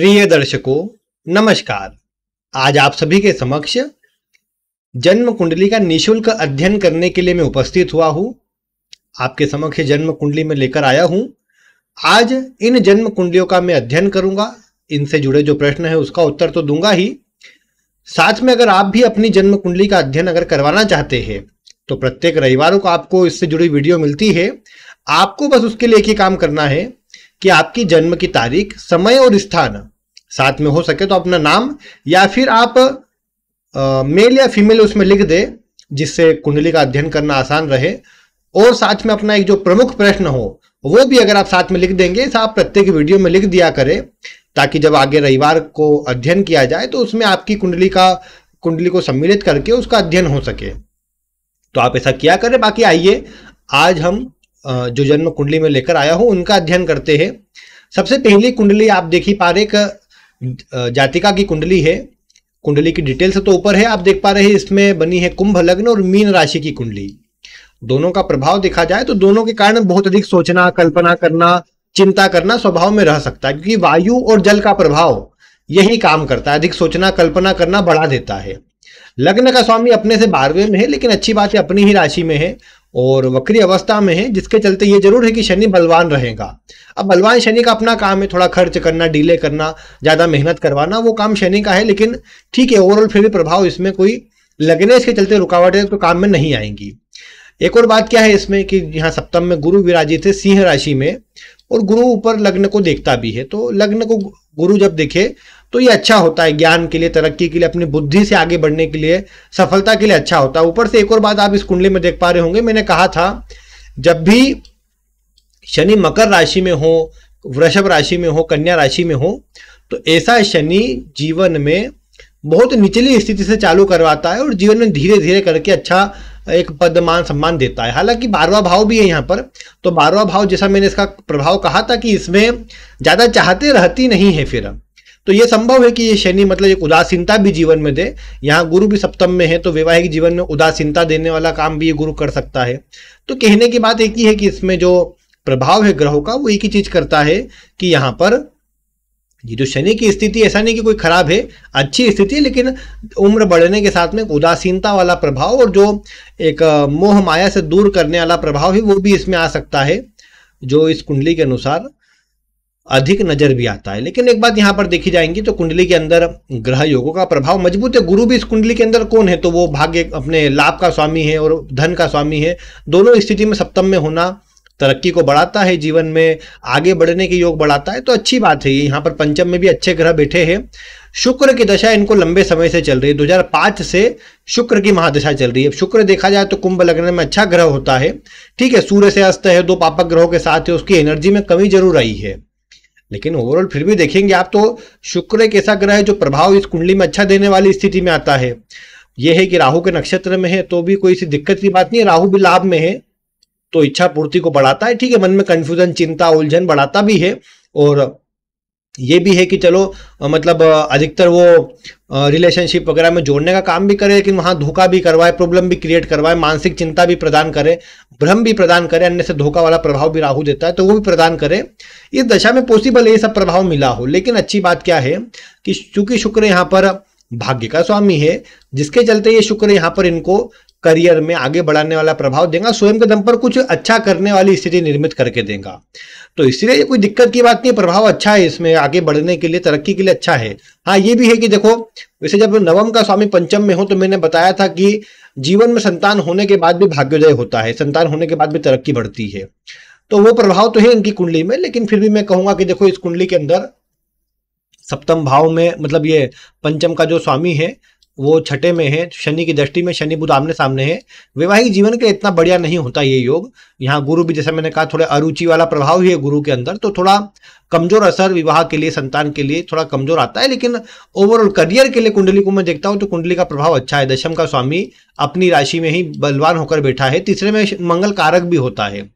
प्रिय दर्शकों नमस्कार आज आप सभी के समक्ष जन्म कुंडली का निशुल्क अध्ययन करने के लिए मैं उपस्थित हुआ हूं आपके समक्ष जन्म कुंडली में लेकर आया हूं आज इन जन्म कुंडलियों का मैं अध्ययन करूंगा इनसे जुड़े जो प्रश्न है उसका उत्तर तो दूंगा ही साथ में अगर आप भी अपनी जन्म कुंडली का अध्ययन अगर करवाना चाहते हैं तो प्रत्येक रविवार को आपको इससे जुड़ी वीडियो मिलती है आपको बस उसके लिए एक ही काम करना है कि आपकी जन्म की तारीख समय और स्थान साथ में हो सके तो अपना नाम या फिर आप आ, मेल या फीमेल उसमें लिख दे जिससे कुंडली का अध्ययन करना आसान रहे और साथ में अपना एक जो प्रमुख प्रश्न हो वो भी अगर आप साथ में लिख देंगे तो आप प्रत्येक वीडियो में लिख दिया करें ताकि जब आगे रविवार को अध्ययन किया जाए तो उसमें आपकी कुंडली का कुंडली को सम्मिलित करके उसका अध्ययन हो सके तो आप ऐसा किया करें बाकी आइए आज हम जो जन्म कुंडली में लेकर आया हूं उनका अध्ययन करते हैं सबसे पहली कुंडली आप देख ही पा रहे जातिका की कुंडली है कुंडली की डिटेल्स तो ऊपर है आप देख पा रहे हैं इसमें बनी है कुंभ लग्न और मीन राशि की कुंडली दोनों का प्रभाव देखा जाए तो दोनों के कारण बहुत अधिक सोचना कल्पना करना चिंता करना स्वभाव में रह सकता है क्योंकि वायु और जल का प्रभाव यही काम करता है अधिक सोचना कल्पना करना बढ़ा देता है लग्न का स्वामी अपने से बारहवें में है लेकिन अच्छी बात है अपनी ही राशि में है और वक्री अवस्था में है जिसके चलते ये जरूर है कि शनि बलवान रहेगा अब बलवान शनि का अपना काम है थोड़ा खर्च करना डीले करना ज़्यादा मेहनत करवाना वो काम शनि का है लेकिन ठीक है ओवरऑल फिर भी प्रभाव इसमें कोई लगने इसके चलते रुकावटें तो काम में नहीं आएंगी एक और बात क्या है इसमें कि यहाँ सप्तम में गुरु विराजित है सिंह राशि में और गुरु ऊपर लग्न को देखता भी है तो लग्न को गुरु जब देखे तो ये अच्छा होता है ज्ञान के लिए तरक्की के लिए अपनी बुद्धि से आगे बढ़ने के लिए सफलता के लिए अच्छा होता है ऊपर से एक और बात आप इस कुंडली में देख पा रहे होंगे मैंने कहा था जब भी शनि मकर राशि में हो वृषभ राशि में हो कन्या राशि में हो तो ऐसा शनि जीवन में बहुत निचली स्थिति से चालू करवाता है और जीवन में धीरे धीरे करके अच्छा एक पद मान सम्मान देता है हालांकि बारवा भाव भी है यहाँ पर तो बारवा भाव जैसा मैंने इसका प्रभाव कहा था कि इसमें ज़्यादा चाहते रहती नहीं है फिर तो ये संभव है कि ये शनि मतलब एक उदासीनता भी जीवन में दे यहाँ गुरु भी सप्तम में है तो वैवाहिक जीवन में उदासीनता देने वाला काम भी ये गुरु कर सकता है तो कहने की बात एक ही है कि इसमें जो प्रभाव है ग्रहों का वो एक ही चीज करता है कि यहाँ पर ये जो शनि की स्थिति ऐसा नहीं कि कोई खराब है अच्छी स्थिति है लेकिन उम्र बढ़ने के साथ में उदासीनता वाला प्रभाव और जो एक मोह माया से दूर करने वाला प्रभाव है वो भी इसमें आ सकता है जो इस कुंडली के अनुसार अधिक नजर भी आता है लेकिन एक बात यहाँ पर देखी जाएंगी तो कुंडली के अंदर ग्रह योगों का प्रभाव मजबूत है गुरु भी इस कुंडली के अंदर कौन है तो वो भाग्य अपने लाभ का स्वामी है और धन का स्वामी है दोनों स्थिति में सप्तम में होना तरक्की को बढ़ाता है जीवन में आगे बढ़ने के योग बढ़ाता है तो अच्छी बात है यहाँ पर पंचम में भी अच्छे ग्रह बैठे हैं शुक्र की दशा इनको लंबे समय से चल रही है 2005 से शुक्र की महादशा चल रही है शुक्र देखा जाए तो कुंभ लग्न में अच्छा ग्रह होता है ठीक है सूर्य से अस्त है दो पापक ग्रहों के साथ है उसकी एनर्जी में कमी जरूर आई है लेकिन ओवरऑल फिर भी देखेंगे आप तो शुक्र एक ऐसा ग्रह है जो प्रभाव इस कुंडली में अच्छा देने वाली स्थिति में आता है यह है कि राहु के नक्षत्र में है तो भी कोई सी दिक्कत की बात नहीं है राहु भी लाभ में है तो इच्छा पूर्ति को बढ़ाता है ठीक है मन में कंफ्यूजन चिंता उलझन बढ़ाता भी है और ये भी है कि चलो मतलब अधिकतर वो रिलेशनशिप वगैरह में जोड़ने का काम भी करे लेकिन वहां धोखा भी करवाए प्रॉब्लम भी क्रिएट करवाए मानसिक चिंता भी प्रदान करे भ्रम भी प्रदान करे अन्य से धोखा वाला प्रभाव भी राहु देता है तो वो भी प्रदान करे इस दशा में पॉसिबल ये सब प्रभाव मिला हो लेकिन अच्छी बात क्या है कि चूंकि शुक्र यहाँ पर भाग्य का स्वामी है जिसके चलते ये शुक्र यहाँ पर इनको करियर में आगे बढ़ाने वाला प्रभाव देगा स्वयं के दम पर कुछ अच्छा करने वाली स्थिति निर्मित करके देगा तो इसलिए कोई दिक्कत की बात नहीं प्रभाव अच्छा है इसमें आगे बढ़ने के लिए तरक्की के लिए अच्छा है हाँ ये भी है कि देखो वैसे जब नवम का स्वामी पंचम में हो तो मैंने बताया था कि जीवन में संतान होने के बाद भी भाग्योदय होता है संतान होने के बाद भी तरक्की बढ़ती है तो वो प्रभाव तो है इनकी कुंडली में लेकिन फिर भी मैं कहूंगा कि देखो इस कुंडली के अंदर सप्तम भाव में मतलब ये पंचम का जो स्वामी है वो छठे में है शनि की दृष्टि में शनि बुध आमने सामने है वैवाहिक जीवन के लिए इतना बढ़िया नहीं होता ये योग यहाँ गुरु भी जैसे मैंने कहा थोड़ा अरुचि वाला प्रभाव ही है गुरु के अंदर तो थोड़ा कमजोर असर विवाह के लिए संतान के लिए थोड़ा कमजोर आता है लेकिन ओवरऑल करियर के लिए कुंडली को मैं देखता हूँ तो कुंडली का प्रभाव अच्छा है दशम का स्वामी अपनी राशि में ही बलवान होकर बैठा है तीसरे में मंगल कारक भी होता है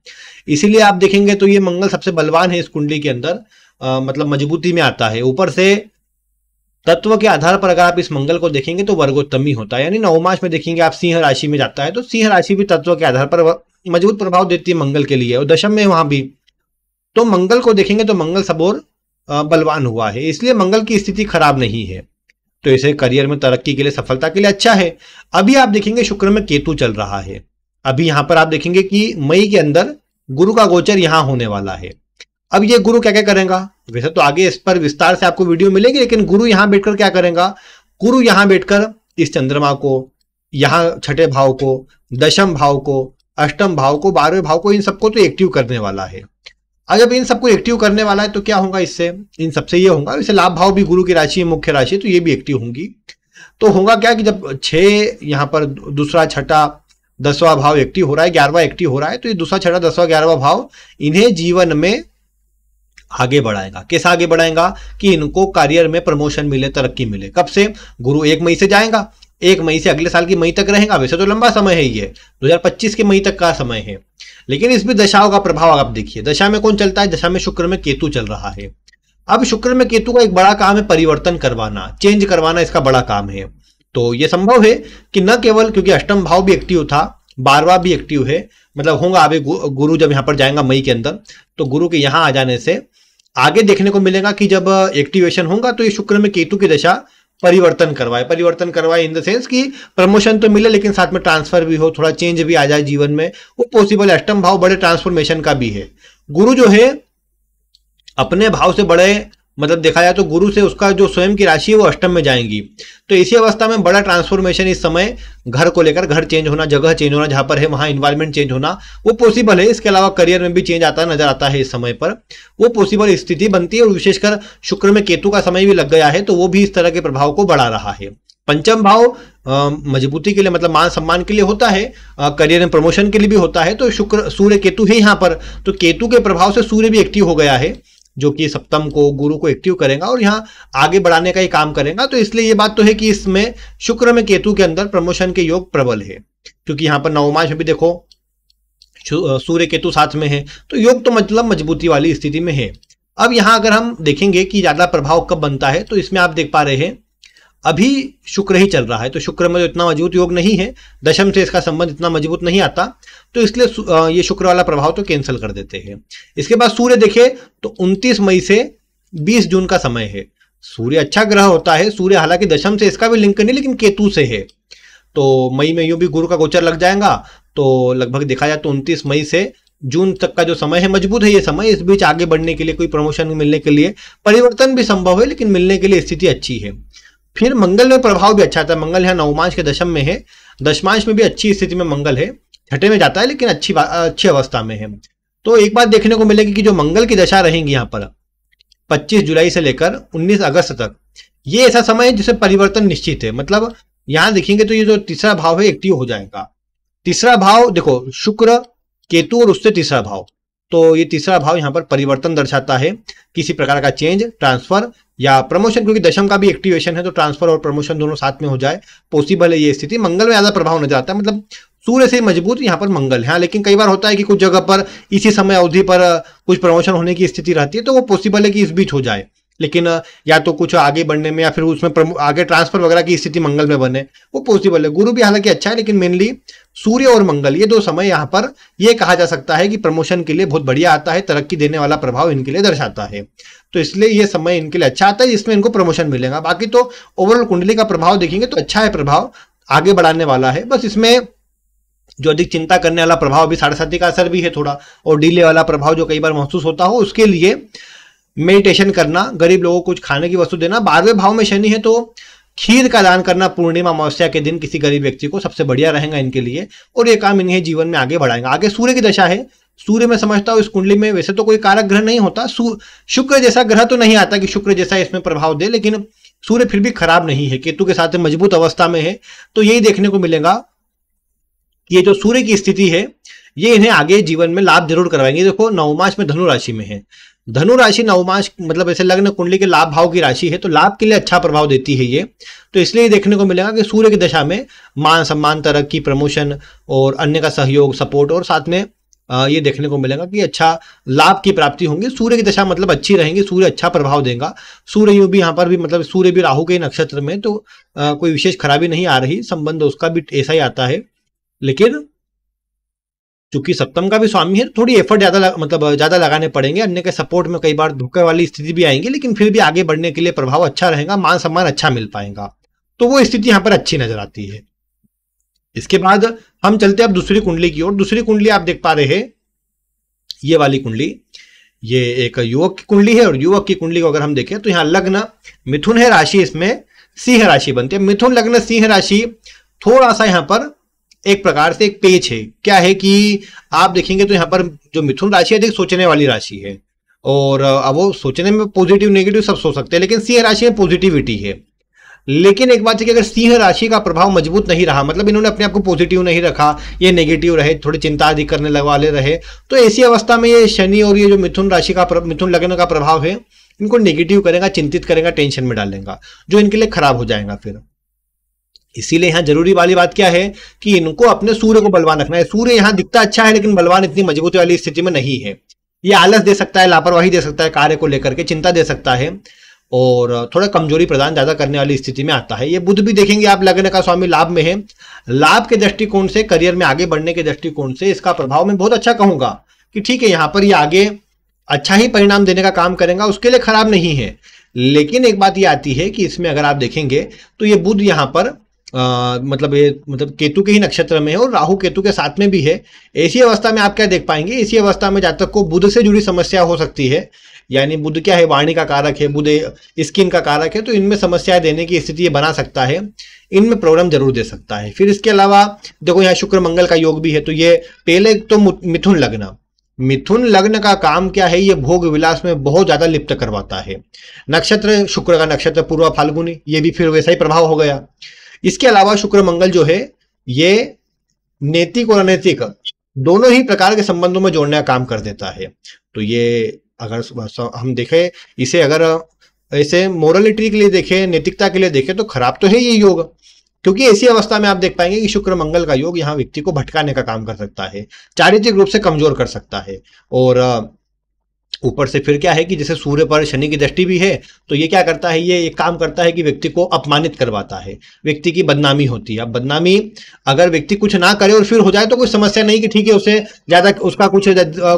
इसीलिए आप देखेंगे तो ये मंगल सबसे बलवान है इस कुंडली के अंदर मतलब मजबूती में आता है ऊपर से तत्व के आधार पर अगर आप इस मंगल को देखेंगे तो वर्गोत्तमी होता है यानी नवमास में देखेंगे आप सिंह राशि में जाता है तो सिंह राशि भी तत्व के आधार पर मजबूत प्रभाव देती है मंगल के लिए और दशम में वहां भी तो मंगल को देखेंगे तो मंगल सबोर बलवान हुआ है इसलिए मंगल की स्थिति खराब नहीं है तो इसे करियर में तरक्की के लिए सफलता के लिए अच्छा है अभी आप देखेंगे शुक्र में केतु चल रहा है अभी यहां पर आप देखेंगे कि मई के अंदर गुरु का गोचर यहां होने वाला है अब ये गुरु क्या क्या करेगा वैसे तो आगे इस पर विस्तार से आपको वीडियो मिलेगी लेकिन गुरु यहाँ बैठकर क्या करेगा गुरु यहाँ बैठकर इस चंद्रमा को यहाँ छठे भाव को दशम भाव को अष्टम भाव को बारहवें भाव को इन सबको तो एक्टिव करने वाला है अब जब इन सबको एक्टिव करने वाला है तो क्या होगा इससे इन सबसे ये होगा इससे लाभ भाव भी गुरु की राशि है मुख्य राशि तो ये भी एक्टिव होंगी तो होगा क्या कि जब छह यहाँ पर दूसरा छठा दसवा भाव एक्टिव हो रहा है ग्यारहवा एक्टिव हो रहा है तो ये दूसरा छठा दसवा ग्यारहवा भाव इन्हें जीवन में आगे बढ़ाएगा किस आगे बढ़ाएगा कि इनको करियर में प्रमोशन मिले तरक्की मिले कब से गुरु एक मई से जाएगा एक मई से अगले साल की मई तक रहेगा वैसे तो लंबा समय है ये 2025 के मई तक का समय है लेकिन इस भी दशाओं का प्रभाव आप देखिए दशा में कौन चलता है दशा में शुक्र में केतु चल रहा है अब शुक्र में केतु का एक बड़ा काम है परिवर्तन करवाना चेंज करवाना इसका बड़ा काम है तो यह संभव है कि न केवल क्योंकि अष्टम भाव भी एक्टिव था बारवा भी एक्टिव है मतलब होगा अभी गुरु जब यहाँ पर जाएगा मई के अंदर तो गुरु के यहाँ आ जाने से आगे देखने को मिलेगा कि जब एक्टिवेशन होगा तो ये शुक्र में केतु की दशा परिवर्तन करवाए परिवर्तन करवाए इन द सेंस कि प्रमोशन तो मिले लेकिन साथ में ट्रांसफर भी हो थोड़ा चेंज भी आ जाए जीवन में वो पॉसिबल अष्टम भाव बड़े ट्रांसफॉर्मेशन का भी है गुरु जो है अपने भाव से बड़े मतलब देखा जाए तो गुरु से उसका जो स्वयं की राशि है वो अष्टम में जाएंगी तो इसी अवस्था में बड़ा ट्रांसफॉर्मेशन इस समय घर को लेकर घर चेंज होना जगह चेंज होना जहां पर है वहां इन्वायरमेंट चेंज होना वो पॉसिबल है इसके अलावा करियर में भी चेंज आता नजर आता है इस समय पर वो पॉसिबल स्थिति बनती है और विशेषकर शुक्र में केतु का समय भी लग गया है तो वो भी इस तरह के प्रभाव को बढ़ा रहा है पंचम भाव मजबूती के लिए मतलब मान सम्मान के लिए होता है करियर में प्रमोशन के लिए भी होता है तो शुक्र सूर्य केतु है यहाँ पर तो केतु के प्रभाव से सूर्य भी एक्टिव हो गया है जो कि सप्तम को गुरु को एक्टिव करेगा और यहाँ आगे बढ़ाने का ही काम करेगा तो इसलिए ये बात तो है कि इसमें शुक्र में केतु के अंदर प्रमोशन के योग प्रबल है क्योंकि यहाँ पर नवमाश में भी देखो सूर्य केतु साथ में है तो योग तो मतलब मजबूती वाली स्थिति में है अब यहाँ अगर हम देखेंगे कि ज्यादा प्रभाव कब बनता है तो इसमें आप देख पा रहे हैं अभी शुक्र ही चल रहा है तो शुक्र में तो इतना मजबूत योग नहीं है दशम से इसका संबंध इतना मजबूत नहीं आता तो इसलिए ये शुक्र वाला प्रभाव तो कैंसिल कर देते हैं इसके बाद सूर्य देखे तो 29 मई से 20 जून का समय है सूर्य अच्छा ग्रह होता है सूर्य हालांकि दशम से इसका भी लिंक नहीं लेकिन केतु से है तो मई में यूं भी गुरु का गोचर लग जाएगा तो लगभग देखा जाए तो उनतीस मई से जून तक का जो समय है मजबूत है ये समय इस बीच आगे बढ़ने के लिए कोई प्रमोशन मिलने के लिए परिवर्तन भी संभव है लेकिन मिलने के लिए स्थिति अच्छी है फिर मंगल में प्रभाव भी अच्छा था मंगल यहाँ नवमांश के दशम में है दशमांश में भी अच्छी स्थिति में मंगल है छठे में जाता है लेकिन अच्छी अच्छी अवस्था में है तो एक बात देखने को मिलेगी कि जो मंगल की दशा रहेंगी यहाँ पर 25 जुलाई से लेकर 19 अगस्त तक ये ऐसा समय है जिसमें परिवर्तन निश्चित है मतलब यहाँ देखेंगे तो ये जो तीसरा भाव है एक्टिव तो हो जाएगा तीसरा भाव देखो शुक्र केतु और उससे तीसरा भाव तो ये तीसरा भाव यहाँ पर परिवर्तन दर्शाता है किसी प्रकार का चेंज ट्रांसफर या प्रमोशन क्योंकि दशम का भी एक्टिवेशन है तो ट्रांसफर और प्रमोशन दोनों साथ में हो जाए पॉसिबल है ये स्थिति मंगल में ज्यादा प्रभाव नजर आता है मतलब सूर्य से मजबूत यहाँ पर मंगल है हाँ, लेकिन कई बार होता है कि कुछ जगह पर इसी समय अवधि पर कुछ प्रमोशन होने की स्थिति रहती है तो वो पॉसिबल है कि इस बीच हो जाए लेकिन या तो कुछ आगे बढ़ने में या फिर उसमें आगे ट्रांसफर वगैरह की स्थिति मंगल में बने वो पॉसिबल है गुरु भी हालांकि अच्छा है लेकिन मेनली सूर्य और मंगल ये दो समय यहाँ पर ये कहा जा सकता है कि प्रमोशन के लिए बहुत बढ़िया आता है तरक्की देने वाला प्रभाव इनके लिए दर्शाता है तो इसलिए ये समय इनके लिए अच्छा आता है जिसमें इनको प्रमोशन मिलेगा बाकी तो ओवरऑल कुंडली का प्रभाव देखेंगे तो अच्छा है प्रभाव आगे बढ़ाने वाला है बस इसमें जो अधिक चिंता करने वाला प्रभाव भी साढ़े साथी का असर भी है थोड़ा और डीले वाला प्रभाव जो कई बार महसूस होता हो उसके लिए मेडिटेशन करना गरीब लोगों को कुछ खाने की वस्तु देना बारहवें भाव में शनि है तो खीर का दान करना पूर्णिमा अमावस्या के दिन किसी गरीब व्यक्ति को सबसे बढ़िया रहेगा इनके लिए और ये काम इन्हें जीवन में आगे बढ़ाएंगे आगे सूर्य की दशा है सूर्य में समझता हूँ इस कुंडली में वैसे तो कोई कारक ग्रह नहीं होता शुक्र जैसा ग्रह तो नहीं आता कि शुक्र जैसा इसमें प्रभाव दे लेकिन सूर्य फिर भी खराब नहीं है केतु के साथ मजबूत अवस्था में है तो यही देखने को मिलेगा कि ये जो सूर्य की स्थिति है ये इन्हें आगे जीवन में लाभ जरूर करवाएंगे देखो नवमास में धनु राशि में है धनु राशि नवमाश मतलब ऐसे लग्न कुंडली के लाभ भाव की राशि है तो लाभ के लिए अच्छा प्रभाव देती है ये तो इसलिए देखने को मिलेगा कि सूर्य की दशा में मान सम्मान तरक्की प्रमोशन और अन्य का सहयोग सपोर्ट और साथ में ये देखने को मिलेगा कि अच्छा लाभ की प्राप्ति होंगी सूर्य की दशा मतलब अच्छी रहेंगी सूर्य अच्छा प्रभाव देगा सूर्य यू भी यहाँ पर भी मतलब सूर्य भी राहु के नक्षत्र में तो कोई विशेष खराबी नहीं आ रही संबंध उसका भी ऐसा ही आता है लेकिन चूंकि सप्तम का भी स्वामी है तो थोड़ी एफर्ट ज़्यादा लग, मतलब ज़्यादा लगाने पड़ेंगे अन्य के सपोर्ट में कई बार धोखे वाली स्थिति भी आएंगी लेकिन फिर भी आगे बढ़ने के लिए प्रभाव अच्छा रहेगा मान सम्मान अच्छा मिल पाएगा तो वो स्थिति यहाँ पर अच्छी नजर आती है इसके बाद हम चलते अब दूसरी कुंडली की ओर दूसरी कुंडली आप देख पा रहे हैं ये वाली कुंडली ये एक युवक की कुंडली है और युवक की कुंडली को अगर हम देखें तो यहाँ लग्न मिथुन है राशि इसमें सिंह राशि बनती है मिथुन लग्न सिंह राशि थोड़ा सा यहाँ पर एक प्रकार से एक पेच है क्या है कि आप देखेंगे तो यहाँ पर जो मिथुन राशि है देख सोचने वाली राशि है और अब वो सोचने में पॉजिटिव नेगेटिव सब सोच सकते हैं लेकिन सिंह राशि में पॉजिटिविटी है लेकिन एक बात है कि अगर सिंह राशि का प्रभाव मजबूत नहीं रहा मतलब इन्होंने अपने आप को पॉजिटिव नहीं रखा ये नेगेटिव रहे थोड़ी चिंता अधिक करने वाले रहे तो ऐसी अवस्था में ये शनि और ये जो मिथुन राशि का मिथुन लगन का प्रभाव है इनको नेगेटिव करेगा चिंतित करेगा टेंशन में डालेगा जो इनके लिए खराब हो जाएगा फिर इसीलिए यहां जरूरी वाली बात क्या है कि इनको अपने सूर्य को बलवान रखना है सूर्य यहाँ दिखता अच्छा है लेकिन बलवान इतनी मजबूती वाली स्थिति में नहीं है ये आलस दे सकता है लापरवाही दे सकता है कार्य को लेकर के चिंता दे सकता है और थोड़ा कमजोरी प्रदान ज्यादा करने वाली स्थिति में आता है ये बुद्ध भी देखेंगे आप लगने का स्वामी लाभ में है लाभ के दृष्टिकोण से करियर में आगे बढ़ने के दृष्टिकोण से इसका प्रभाव मैं बहुत अच्छा कहूंगा कि ठीक है यहां पर ये आगे अच्छा ही परिणाम देने का काम करेगा उसके लिए खराब नहीं है लेकिन एक बात ये आती है कि इसमें अगर आप देखेंगे तो ये बुद्ध यहाँ पर आ, मतलब ये मतलब केतु के ही नक्षत्र में है और राहु केतु के साथ में भी है ऐसी अवस्था में आप क्या देख पाएंगे इसी अवस्था में जातक को बुध से जुड़ी समस्या हो सकती है यानी बुध क्या है वाणी का कारक है बुध स्किन का कारक है तो इनमें समस्याएं देने की स्थिति बना सकता है इनमें प्रॉब्लम जरूर दे सकता है फिर इसके अलावा देखो यहाँ शुक्र मंगल का योग भी है तो ये पहले तो मिथुन लग्न मिथुन लग्न का काम क्या है ये भोग विलास में बहुत ज्यादा लिप्त करवाता है नक्षत्र शुक्र का नक्षत्र पूर्वा फाल्गुनी ये भी फिर वैसा ही प्रभाव हो गया इसके अलावा शुक्र मंगल जो है ये नैतिक और अनैतिक दोनों ही प्रकार के संबंधों में जोड़ने का काम कर देता है तो ये अगर हम देखें इसे अगर ऐसे मोरलिटी के लिए देखें नैतिकता के लिए देखें तो खराब तो है ये योग क्योंकि ऐसी अवस्था में आप देख पाएंगे कि शुक्र मंगल का योग यहाँ व्यक्ति को भटकाने का काम कर सकता है चारित्रिक रूप से कमजोर कर सकता है और ऊपर से फिर क्या है कि जैसे सूर्य पर शनि की दृष्टि भी है तो ये क्या करता है ये एक काम करता है कि व्यक्ति को अपमानित करवाता है व्यक्ति की बदनामी होती है अब बदनामी अगर व्यक्ति कुछ ना करे और फिर हो जाए तो कोई समस्या नहीं कि ठीक है उसे ज़्यादा उसका कुछ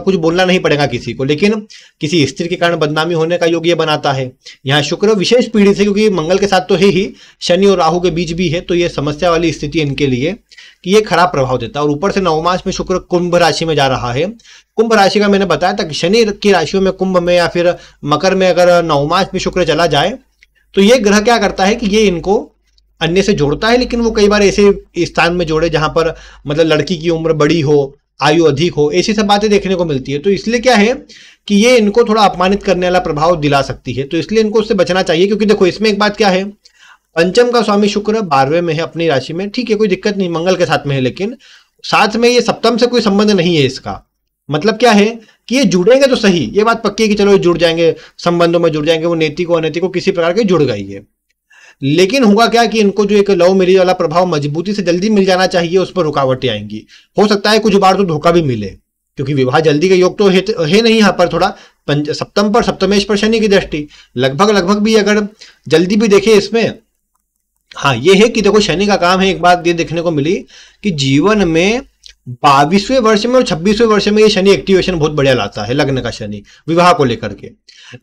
कुछ बोलना नहीं पड़ेगा किसी को लेकिन किसी स्त्री के कारण बदनामी होने का योग ये बनाता है यहाँ शुक्र विशेष पीड़ित है क्योंकि मंगल के साथ तो है ही शनि और राहू के बीच भी है तो ये समस्या वाली स्थिति इनके लिए कि ये खराब प्रभाव देता है और ऊपर से नवमास में शुक्र कुंभ राशि में जा रहा है कुंभ राशि का मैंने बताया था कि शनि की राशियों में कुंभ में या फिर मकर में अगर नवमास में शुक्र चला जाए तो ये ग्रह क्या करता है कि ये इनको अन्य से जोड़ता है लेकिन वो कई बार ऐसे स्थान में जोड़े जहां पर मतलब लड़की की उम्र बड़ी हो आयु अधिक हो ऐसी सब बातें देखने को मिलती है तो इसलिए क्या है कि ये इनको थोड़ा अपमानित करने वाला प्रभाव दिला सकती है तो इसलिए इनको उससे बचना चाहिए क्योंकि देखो इसमें एक बात क्या है पंचम का स्वामी शुक्र बारहवें में है अपनी राशि में ठीक है कोई दिक्कत नहीं मंगल के साथ में है लेकिन साथ में ये सप्तम से कोई संबंध नहीं है इसका मतलब क्या है कि ये जुड़ेंगे तो सही ये बात पक्की है कि चलो ये जुड़ जाएंगे संबंधों में जुड़ जाएंगे वो नीति को अनैति को किसी प्रकार के जुड़ गई है लेकिन हुआ क्या कि इनको जो एक लव मैरिज वाला प्रभाव मजबूती से जल्दी मिल जाना चाहिए उस पर रुकावटें आएंगी हो सकता है कुछ बार तो धोखा भी मिले क्योंकि विवाह जल्दी का योग तो है, है नहीं यहाँ पर थोड़ा पंच सप्तम पर सप्तमेश पर शनि की दृष्टि लगभग लगभग भी अगर जल्दी भी देखे इसमें हाँ ये है कि देखो शनि का काम है एक बात ये देखने को मिली कि जीवन में बाईसवें वर्ष में और छब्बीसवें वर्ष में ये शनि एक्टिवेशन बहुत बढ़िया लाता है लग्न का शनि विवाह को लेकर के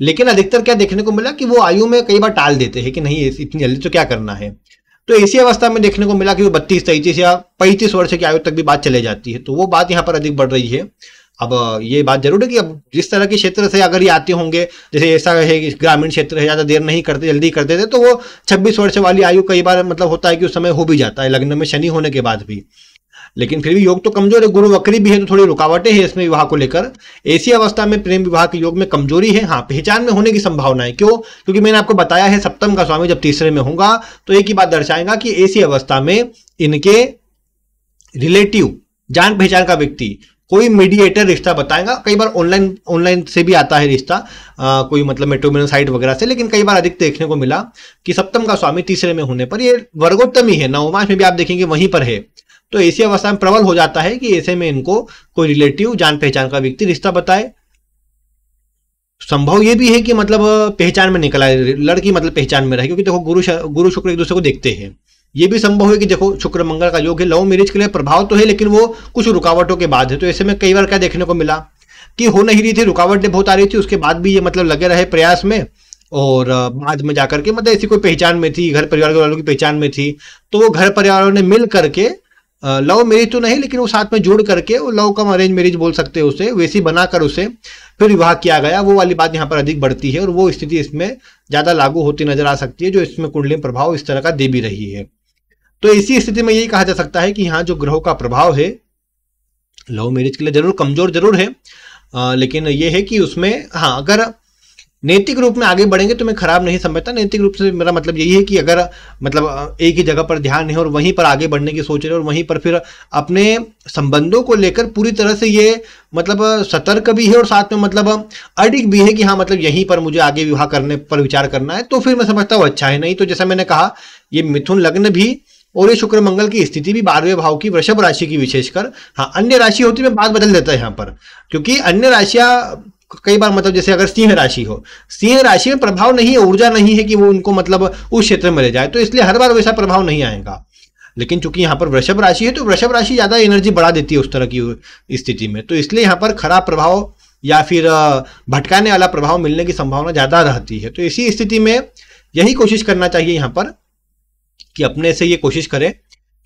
लेकिन अधिकतर क्या देखने को मिला कि वो आयु में कई बार टाल देते हैं कि नहीं इतनी जल्दी तो क्या करना है तो ऐसी अवस्था में देखने को मिला कि वो बत्तीस तैतीस या पैंतीस वर्ष की आयु तक भी बात चले जाती है तो वो बात यहाँ पर अधिक बढ़ रही है अब ये बात जरूर है कि अब जिस तरह के क्षेत्र से अगर ये आते होंगे जैसे ऐसा है कि ग्रामीण क्षेत्र है ज़्यादा देर नहीं करते जल्दी करते थे तो वो छब्बीस वर्ष वाली आयु कई बार मतलब होता है कि उस समय हो भी जाता है लग्न में शनि होने के बाद भी लेकिन फिर भी योग तो कमजोर है गुरु वक्री भी है तो थोड़ी रुकावटें हैं इसमें विवाह को लेकर ऐसी अवस्था में प्रेम विवाह के योग में कमजोरी है हाँ पहचान में होने की संभावना है क्यों क्योंकि मैंने आपको बताया है सप्तम का स्वामी जब तीसरे में होगा तो एक ही बात दर्शाएगा कि ऐसी अवस्था में इनके रिलेटिव जान पहचान का व्यक्ति कोई मीडिएटर रिश्ता बताएगा कई बार ऑनलाइन ऑनलाइन से भी आता है रिश्ता कोई मतलब मेट्रोमिन साइट वगैरह से लेकिन कई बार अधिक देखने को मिला कि सप्तम का स्वामी तीसरे में होने पर ये वर्गोत्तम ही है नवमास में भी आप देखेंगे वहीं पर है तो ऐसी अवस्था में प्रबल हो जाता है कि ऐसे में इनको कोई रिलेटिव जान पहचान का व्यक्ति रिश्ता बताए संभव यह भी है कि मतलब पहचान में निकला लड़की मतलब पहचान में रहे क्योंकि देखो गुरु गुरु शुक्र एक दूसरे को देखते हैं ये भी संभव है कि देखो शुक्र मंगल का योग है लव मैरिज के लिए प्रभाव तो है लेकिन वो कुछ रुकावटों के बाद है तो ऐसे में कई बार क्या देखने को मिला कि हो नहीं रही थी रुकावटें बहुत आ रही थी उसके बाद भी ये मतलब लगे रहे प्रयास में और बाद में जाकर के मतलब ऐसी कोई पहचान में थी घर परिवार वालों की पहचान में थी तो वो घर परिवार ने मिल करके लव मैरिज तो नहीं लेकिन वो साथ में जोड़ करके वो लव कम अरेंज मैरिज बोल सकते हैं उसे वैसी बनाकर उसे फिर विवाह किया गया वो वाली बात यहाँ पर अधिक बढ़ती है और वो स्थिति इसमें ज़्यादा लागू होती नजर आ सकती है जो इसमें कुंडली प्रभाव इस तरह का दे भी रही है तो इसी स्थिति में यही कहा जा सकता है कि यहाँ जो ग्रहों का प्रभाव है लव मैरिज के लिए जरूर कमजोर जरूर है आ, लेकिन ये है कि उसमें हाँ अगर नैतिक रूप में आगे बढ़ेंगे तो मैं खराब नहीं समझता नैतिक रूप से मेरा मतलब यही है कि अगर मतलब एक ही जगह पर ध्यान है और वहीं पर आगे बढ़ने की सोच रहे और वहीं पर फिर अपने संबंधों को लेकर पूरी तरह से ये मतलब सतर्क भी है और साथ में मतलब अडिग भी है कि हाँ मतलब यहीं पर मुझे आगे विवाह करने पर विचार करना है तो फिर मैं समझता हूँ अच्छा है नहीं तो जैसा मैंने कहा ये मिथुन लग्न भी और ये शुक्र मंगल की स्थिति भी बारहवें भाव की वृषभ राशि की विशेषकर हाँ अन्य राशि होती है बात बदल देता है यहाँ पर क्योंकि अन्य राशियां कई बार मतलब जैसे अगर सिंह राशि हो सिंह राशि में प्रभाव नहीं है ऊर्जा नहीं है कि वो उनको मतलब उस क्षेत्र में ले जाए तो इसलिए हर बार वैसा प्रभाव नहीं आएगा लेकिन चूंकि यहाँ पर वृषभ राशि है तो वृषभ राशि ज्यादा एनर्जी बढ़ा देती है उस तरह की स्थिति में तो इसलिए यहाँ पर खराब प्रभाव या फिर भटकाने वाला प्रभाव मिलने की संभावना ज्यादा रहती है तो इसी स्थिति में यही कोशिश करना चाहिए यहाँ पर कि अपने से ये कोशिश करें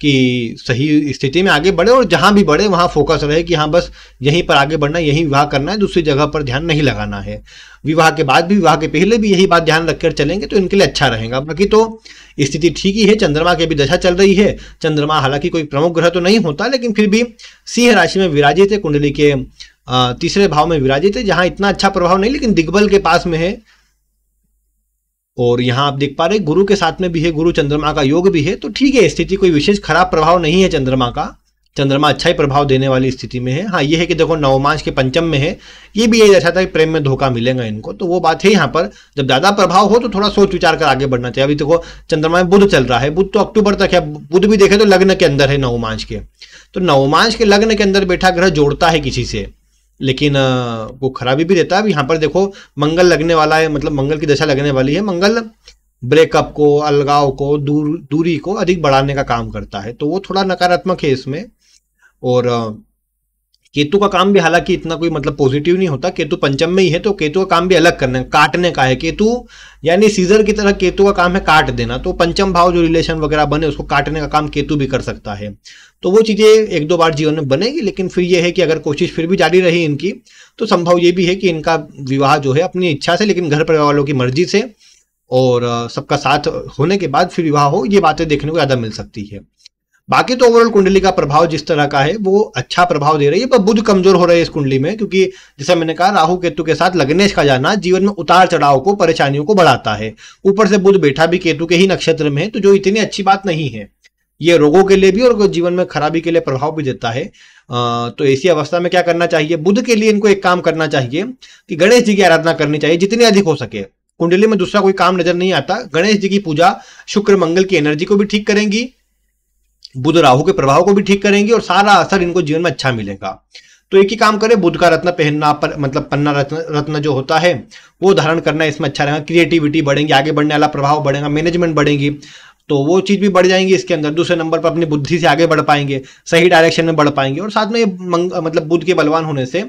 कि सही स्थिति में आगे बढ़े और जहाँ भी बढ़े वहाँ फोकस रहे कि हाँ बस यहीं पर आगे बढ़ना यहीं विवाह करना है दूसरी जगह पर ध्यान नहीं लगाना है विवाह के बाद भी विवाह के पहले भी यही बात ध्यान रखकर चलेंगे तो इनके लिए अच्छा रहेगा बाकी तो स्थिति ठीक ही है चंद्रमा की भी दशा चल रही है चंद्रमा हालांकि कोई प्रमुख ग्रह तो नहीं होता लेकिन फिर भी सिंह राशि में विराजित है कुंडली के तीसरे भाव में विराजित है जहाँ इतना अच्छा प्रभाव नहीं लेकिन दिग्बल के पास में है और यहाँ आप देख पा रहे गुरु के साथ में भी है गुरु चंद्रमा का योग भी है तो ठीक है स्थिति कोई विशेष खराब प्रभाव नहीं है चंद्रमा का चंद्रमा अच्छा ही प्रभाव देने वाली स्थिति में है हाँ ये है कि देखो नवमांश के पंचम में है ये भी यही दर्शाता है कि प्रेम में धोखा मिलेगा इनको तो वो बात है यहाँ पर जब ज़्यादा प्रभाव हो तो थोड़ा सोच विचार कर आगे बढ़ना चाहिए अभी देखो चंद्रमा में बुध चल रहा है बुध तो अक्टूबर तक है बुध भी देखे तो लग्न के अंदर है नवमांश के तो नवमांश के लग्न के अंदर बैठा ग्रह जोड़ता है किसी से लेकिन वो खराबी भी देता है यहाँ पर देखो मंगल लगने वाला है मतलब मंगल की दशा लगने वाली है मंगल ब्रेकअप को अलगाव को दूर दूरी को अधिक बढ़ाने का काम करता है तो वो थोड़ा नकारात्मक है इसमें और केतु का काम भी हालांकि इतना कोई मतलब पॉजिटिव नहीं होता केतु पंचम में ही है तो केतु का काम भी अलग करना है काटने का है केतु यानी सीजर की तरह केतु का काम है काट देना तो पंचम भाव जो रिलेशन वगैरह बने उसको काटने का काम केतु भी कर सकता है तो वो चीज़ें एक दो बार जीवन में बनेगी लेकिन फिर ये है कि अगर कोशिश फिर भी जारी रही इनकी तो संभव ये भी है कि इनका विवाह जो है अपनी इच्छा से लेकिन घर परिवार वालों की मर्जी से और सबका साथ होने के बाद फिर विवाह हो ये बातें देखने को ज़्यादा मिल सकती है बाकी तो ओवरऑल कुंडली का प्रभाव जिस तरह का है वो अच्छा प्रभाव दे रही है पर बुध कमजोर हो रहे हैं इस कुंडली में क्योंकि जैसे मैंने कहा राहु केतु के साथ लग्नेश का जाना जीवन में उतार चढ़ाव को परेशानियों को बढ़ाता है ऊपर से बुध बैठा भी केतु के ही नक्षत्र में है तो जो इतनी अच्छी बात नहीं है ये रोगों के लिए भी और जीवन में खराबी के लिए प्रभाव भी देता है आ, तो ऐसी अवस्था में क्या करना चाहिए बुध के लिए इनको एक काम करना चाहिए कि गणेश जी की आराधना करनी चाहिए जितनी अधिक हो सके कुंडली में दूसरा कोई काम नजर नहीं आता गणेश जी की पूजा शुक्र मंगल की एनर्जी को भी ठीक करेंगी बुध राहु के प्रभाव को भी ठीक करेंगे और सारा असर इनको जीवन में अच्छा मिलेगा तो एक ही काम करें बुध का रत्न पहनना पर, मतलब पन्ना रत्न रत्न जो होता है वो धारण करना इसमें अच्छा रहेगा क्रिएटिविटी बढ़ेगी आगे बढ़ने वाला प्रभाव बढ़ेगा मैनेजमेंट बढ़ेगी तो वो चीज़ भी बढ़ जाएंगी इसके अंदर दूसरे नंबर पर अपनी बुद्धि से आगे बढ़ पाएंगे सही डायरेक्शन में बढ़ पाएंगे और साथ में मतलब बुद्ध के बलवान होने से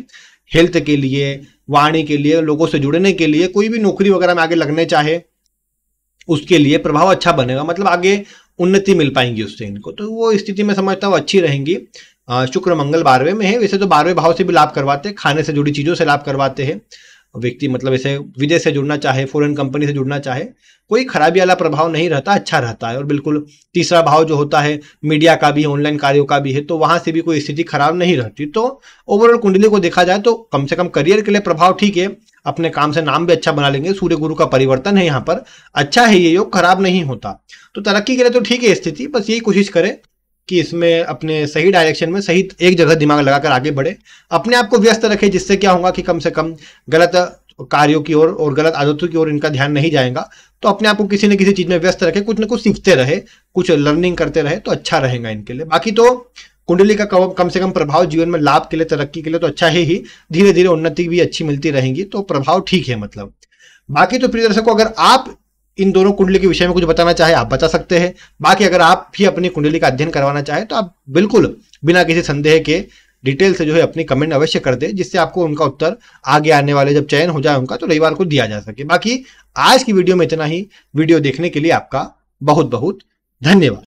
हेल्थ के लिए वाणी के लिए लोगों से जुड़ने के लिए कोई भी नौकरी वगैरह में आगे लगने चाहे उसके लिए प्रभाव अच्छा बनेगा मतलब आगे उन्नति मिल पाएंगी उससे इनको तो वो स्थिति में समझता हूँ अच्छी रहेंगी शुक्र मंगल बारहवें में है वैसे तो बारहवें भाव से भी लाभ करवाते हैं खाने से जुड़ी चीज़ों से लाभ करवाते हैं व्यक्ति मतलब ऐसे विदेश से जुड़ना चाहे फॉरेन कंपनी से जुड़ना चाहे कोई खराबी वाला प्रभाव नहीं रहता अच्छा रहता है और बिल्कुल तीसरा भाव जो होता है मीडिया का भी ऑनलाइन कार्यों का भी है तो वहां से भी कोई स्थिति खराब नहीं रहती तो ओवरऑल कुंडली को देखा जाए तो कम से कम करियर के लिए प्रभाव ठीक है अपने काम से नाम भी अच्छा बना लेंगे सूर्य गुरु का परिवर्तन है यहाँ पर अच्छा है ये योग खराब नहीं होता तो तरक्की के लिए तो ठीक है स्थिति बस यही कोशिश करें कि इसमें अपने सही डायरेक्शन में सही एक जगह दिमाग लगाकर आगे बढ़े अपने आप को व्यस्त रखें जिससे क्या होगा कि कम से कम गलत कार्यों की ओर और, और गलत आदतों की ओर इनका ध्यान नहीं जाएगा तो अपने आप को किसी न किसी चीज़ में व्यस्त रखे कुछ ना कुछ सीखते रहे कुछ लर्निंग करते रहे तो अच्छा रहेगा इनके लिए बाकी तो कुंडली का कम से कम प्रभाव जीवन में लाभ के लिए तरक्की के लिए तो अच्छा ही धीरे धीरे उन्नति भी अच्छी मिलती रहेगी तो प्रभाव ठीक है मतलब बाकी तो प्रिय दर्शकों अगर आप इन दोनों कुंडली के विषय में कुछ बताना चाहे आप बता सकते हैं बाकी अगर आप भी अपनी कुंडली का अध्ययन करवाना चाहें तो आप बिल्कुल बिना किसी संदेह के डिटेल से जो है अपनी कमेंट अवश्य कर दे जिससे आपको उनका उत्तर आगे आने वाले जब चयन हो जाए उनका तो रविवार को दिया जा सके बाकी आज की वीडियो में इतना ही वीडियो देखने के लिए आपका बहुत बहुत धन्यवाद